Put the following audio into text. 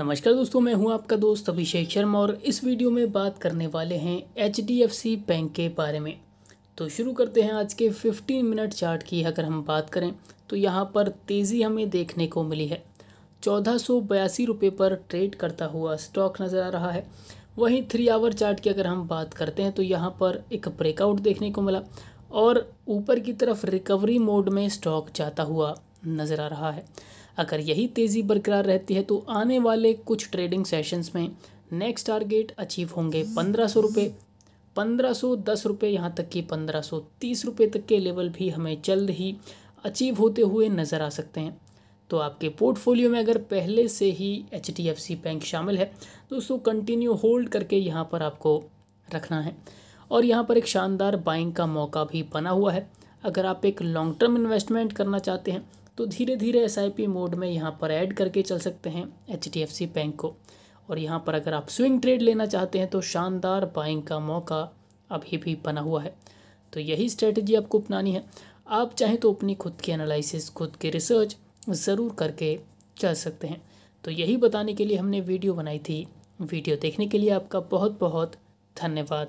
नमस्कार दोस्तों मैं हूं आपका दोस्त अभिषेक शर्मा और इस वीडियो में बात करने वाले हैं एच बैंक के बारे में तो शुरू करते हैं आज के 15 मिनट चार्ट की अगर हम बात करें तो यहाँ पर तेज़ी हमें देखने को मिली है चौदह सौ बयासी रुपये पर ट्रेड करता हुआ स्टॉक नज़र आ रहा है वहीं थ्री आवर चार्ट की अगर हम बात करते हैं तो यहाँ पर एक ब्रेकआउट देखने को मिला और ऊपर की तरफ रिकवरी मोड में स्टॉक जाता हुआ नज़र आ रहा है अगर यही तेज़ी बरकरार रहती है तो आने वाले कुछ ट्रेडिंग सेशंस में नेक्स्ट टारगेट अचीव होंगे पंद्रह सौ रुपये पंद्रह सौ दस रुपये यहाँ तक कि पंद्रह सौ तीस रुपये तक के लेवल भी हमें जल्द ही अचीव होते हुए नज़र आ सकते हैं तो आपके पोर्टफोलियो में अगर पहले से ही H D F C bank शामिल है तो उसको कंटिन्यू होल्ड करके यहाँ पर आपको रखना है और यहाँ पर एक शानदार बाइंग का मौका भी बना हुआ है अगर आप एक लॉन्ग टर्म इन्वेस्टमेंट करना चाहते हैं तो धीरे धीरे एस मोड में यहाँ पर ऐड करके चल सकते हैं एच बैंक को और यहाँ पर अगर आप स्विंग ट्रेड लेना चाहते हैं तो शानदार बाइंग का मौका अभी भी बना हुआ है तो यही स्ट्रेटजी आपको अपनानी है आप चाहें तो अपनी खुद की एनालिसिस खुद की रिसर्च ज़रूर करके चल सकते हैं तो यही बताने के लिए हमने वीडियो बनाई थी वीडियो देखने के लिए आपका बहुत बहुत धन्यवाद